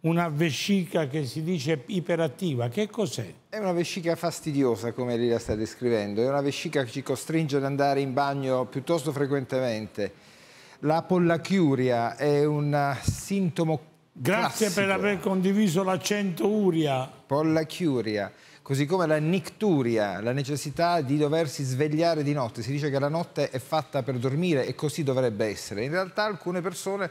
una vescica che si dice iperattiva, che cos'è? È una vescica fastidiosa come lei la sta descrivendo, è una vescica che ci costringe ad andare in bagno piuttosto frequentemente. La pollachiuria è un sintomo Grazie classico. per aver condiviso l'accento uria. Pollachiuria, così come la nicturia, la necessità di doversi svegliare di notte. Si dice che la notte è fatta per dormire e così dovrebbe essere. In realtà alcune persone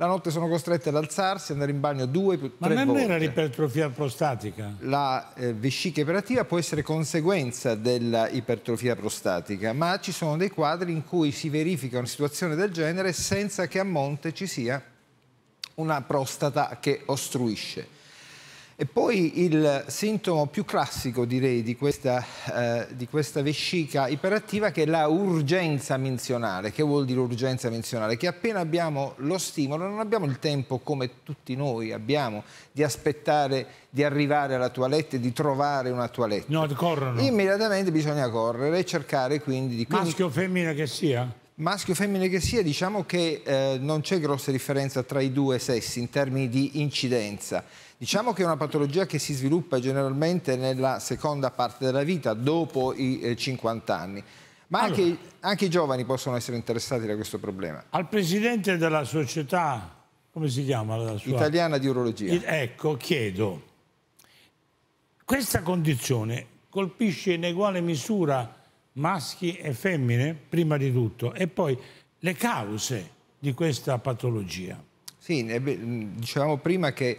la notte sono costrette ad alzarsi, andare in bagno due, più, Ma tre volte. Ma non era l'ipertrofia prostatica? La eh, vescica iperativa può essere conseguenza dell'ipertrofia prostatica, ma ci sono dei quadri in cui si verifica una situazione del genere senza che a monte ci sia una prostata che ostruisce. E poi il sintomo più classico direi di questa, eh, di questa, vescica iperattiva che è la urgenza menzionale. Che vuol dire urgenza menzionale? Che appena abbiamo lo stimolo non abbiamo il tempo come tutti noi abbiamo di aspettare di arrivare alla toilette, di trovare una toilette. No, corrono. Immediatamente bisogna correre e cercare quindi di... Maschio o femmina che sia? Maschio o femmine che sia, diciamo che eh, non c'è grossa differenza tra i due sessi in termini di incidenza. Diciamo che è una patologia che si sviluppa generalmente nella seconda parte della vita, dopo i eh, 50 anni. Ma allora, anche, anche, i giovani possono essere interessati da questo problema. Al presidente della società, come si chiama? La sua... Italiana di urologia. I, ecco, chiedo, questa condizione colpisce in uguale misura maschi e femmine, prima di tutto, e poi le cause di questa patologia. Sì, dicevamo prima che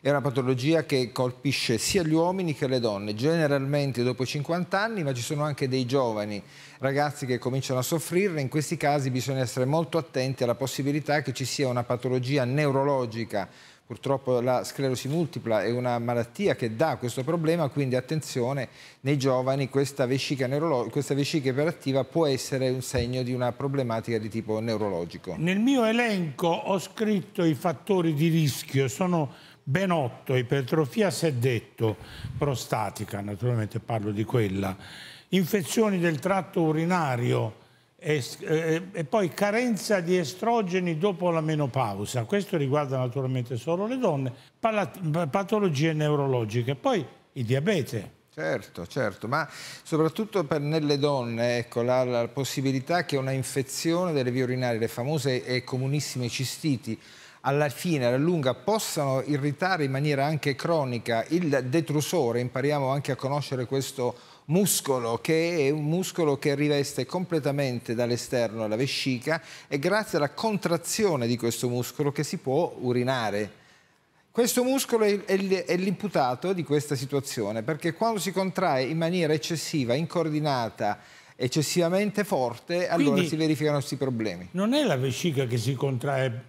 è una patologia che colpisce sia gli uomini che le donne, generalmente dopo 50 anni, ma ci sono anche dei giovani ragazzi che cominciano a soffrirne. In questi casi bisogna essere molto attenti alla possibilità che ci sia una patologia neurologica Purtroppo la sclerosi multipla è una malattia che dà questo problema, quindi attenzione, nei giovani questa vescica, questa vescica iperattiva può essere un segno di una problematica di tipo neurologico. Nel mio elenco ho scritto i fattori di rischio, sono ben otto, ipertrofia detto, prostatica, naturalmente parlo di quella, infezioni del tratto urinario, eh, eh, e, poi carenza di estrogeni dopo la menopausa, questo riguarda naturalmente solo le donne, patologie neurologiche, poi il diabete. Certo, certo, ma soprattutto per, nelle donne ecco, la, la, possibilità che una infezione delle vie urinarie, le famose e comunissime cistiti, alla fine, alla lunga, possano irritare in maniera anche cronica il detrusore, impariamo anche a conoscere questo muscolo che è un muscolo che riveste completamente dall'esterno la vescica e grazie alla contrazione di questo muscolo che si può urinare. Questo muscolo è l'imputato di questa situazione perché quando si contrae in maniera eccessiva, incoordinata, eccessivamente forte, Quindi, allora si verificano questi problemi. Non è la vescica che si contrae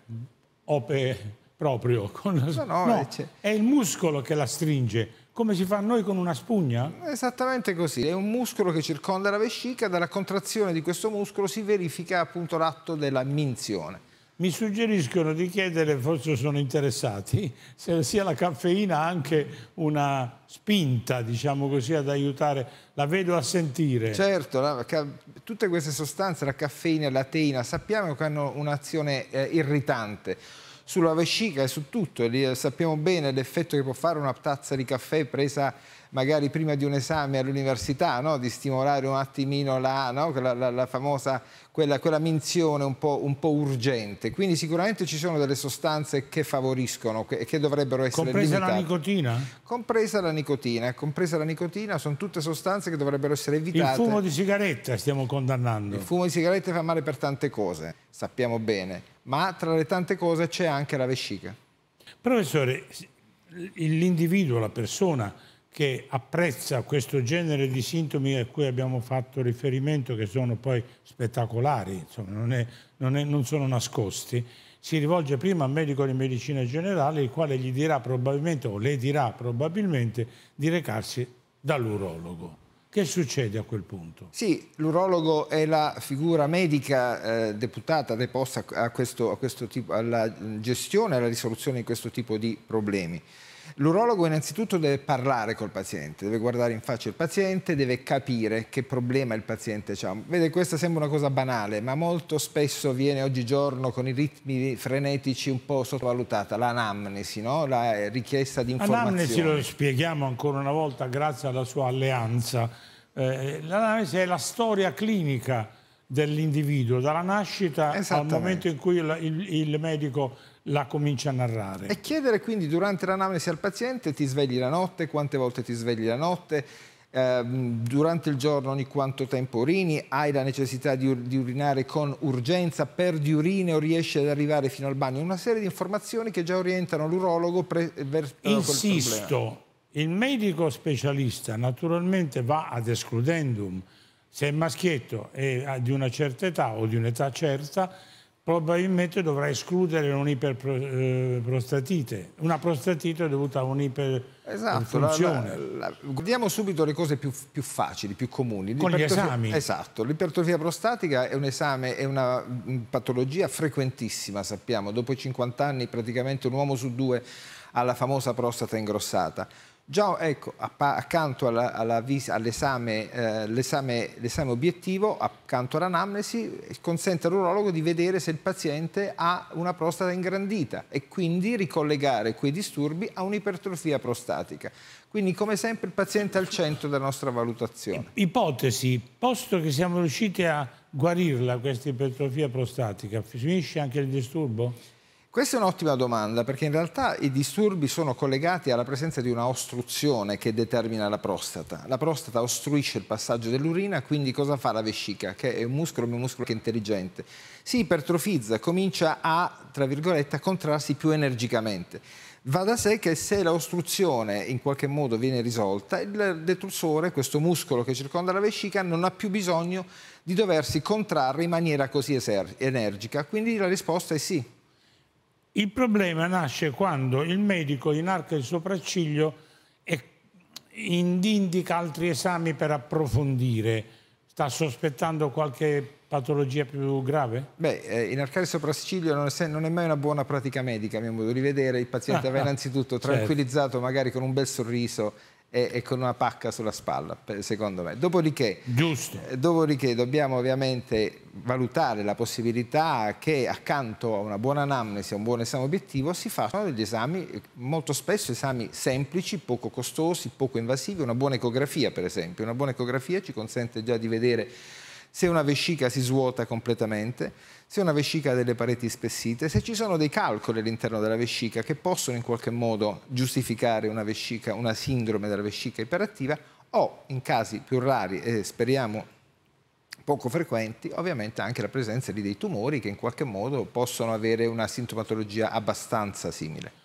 ope proprio, con... no, no, no è il muscolo che la stringe come si fa noi con una spugna? Esattamente così, è un muscolo che circonda la vescica, dalla contrazione di questo muscolo si verifica appunto l'atto della minzione. Mi suggeriscono di chiedere, forse sono interessati, se sia la caffeina anche una spinta, diciamo così, ad aiutare. La vedo a sentire. Certo, la, tutte queste sostanze, la caffeina, e la teina, sappiamo che hanno un'azione eh, irritante sulla vescica e su tutto. Eh, sappiamo bene l'effetto che può fare una tazza di caffè presa magari prima di un esame all'università, no? di stimolare un attimino la, no? la, la, la famosa, quella, quella minzione un po', un po', urgente. Quindi sicuramente ci sono delle sostanze che favoriscono e che, che, dovrebbero essere compresa limitate. la nicotina? Compresa la nicotina, compresa la nicotina, sono tutte sostanze che dovrebbero essere evitate. Il fumo di sigaretta stiamo condannando. Il fumo di sigaretta fa male per tante cose sappiamo bene, ma tra le tante cose c'è anche la vescica. Professore, l'individuo, la persona che apprezza questo genere di sintomi a cui abbiamo fatto riferimento, che sono poi spettacolari, insomma, non, è, non, è, non sono nascosti, si rivolge prima al medico di medicina generale, il quale gli dirà probabilmente o le dirà probabilmente di recarsi dall'urologo. Che succede a quel punto? Sì, l'urologo è la figura medica eh, deputata, deposta a questo, a questo tipo, alla gestione e alla risoluzione di questo tipo di problemi. L'urologo innanzitutto deve parlare col paziente, deve guardare in faccia il paziente, deve capire che problema il paziente ha. Vede, questa sembra una cosa banale, ma molto spesso viene oggigiorno con i ritmi frenetici un po' sottovalutata l'anamnesi, no? la eh, richiesta di informazioni. L'anamnesi lo spieghiamo ancora una volta grazie alla sua alleanza. Eh, l'anamnesi è la storia clinica dell'individuo, dalla nascita al momento in cui il, il, il medico la comincia a narrare. E chiedere quindi durante l'anamnesi al paziente ti svegli la notte, quante volte ti svegli la notte, eh, durante il giorno ogni quanto tempo urini, hai la necessità di, ur di urinare con urgenza, perdi urine o riesci ad arrivare fino al bagno, una serie di informazioni che già orientano l'urologo verso eh, Insisto, il medico specialista naturalmente va ad escludendum, se è maschietto e di una certa età o di un'età certa, probabilmente dovrà escludere un'iperprostatite. Eh, una prostatite dovuta a un'iperfunzione. Esatto, la... guardiamo subito le cose più, più facili, più comuni. Con gli esami. Esatto, l'ipertrofia prostatica è, un esame, è una mm, patologia frequentissima, sappiamo. Dopo i 50 anni praticamente un uomo su due ha la famosa prostata ingrossata. Già, ecco, accanto all'esame, all eh, obiettivo, accanto all'anamnesi, consente all'urologo di vedere se il paziente ha una prostata ingrandita e quindi ricollegare quei disturbi a un'ipertrofia prostatica. Quindi, come sempre, il paziente è al centro della nostra valutazione. Ipotesi, posto che siamo riusciti a guarirla questa ipertrofia prostatica, finisce anche il disturbo? Questa è un'ottima domanda perché in realtà i disturbi sono collegati alla presenza di una ostruzione che determina la prostata. La prostata ostruisce il passaggio dell'urina, quindi cosa fa la vescica? Che è un muscolo, un muscolo che è intelligente. Si ipertrofizza, comincia a, tra virgolette, contrarsi più energicamente. Va da sé che se l'ostruzione in qualche modo viene risolta, il detrusore, questo muscolo che circonda la vescica, non ha più bisogno di doversi contrarre in maniera così energica. Quindi la risposta è sì, il problema nasce quando il medico inarca il sopracciglio e indica altri esami per approfondire. Sta sospettando qualche patologia più grave? Beh, eh, inarcare il sopracciglio non è, non è, mai una buona pratica medica, a mio modo di vedere. Il paziente va innanzitutto certo. tranquillizzato, certo. magari con un bel sorriso e, e, con una pacca sulla spalla, secondo me. Dopodiché, eh, dopodiché, dobbiamo ovviamente valutare la possibilità che accanto a una buona anamnesi, a un buon esame obiettivo, si facciano degli esami, eh, molto spesso esami semplici, poco costosi, poco invasivi, una buona ecografia per esempio. Una buona ecografia ci consente già di vedere se una vescica si svuota completamente, se una vescica ha delle pareti spessite, se ci sono dei calcoli all'interno della vescica che possono in qualche modo giustificare una vescica, una sindrome della vescica iperattiva o in casi più rari e eh, speriamo poco frequenti, ovviamente anche la presenza di dei tumori che in qualche modo possono avere una sintomatologia abbastanza simile.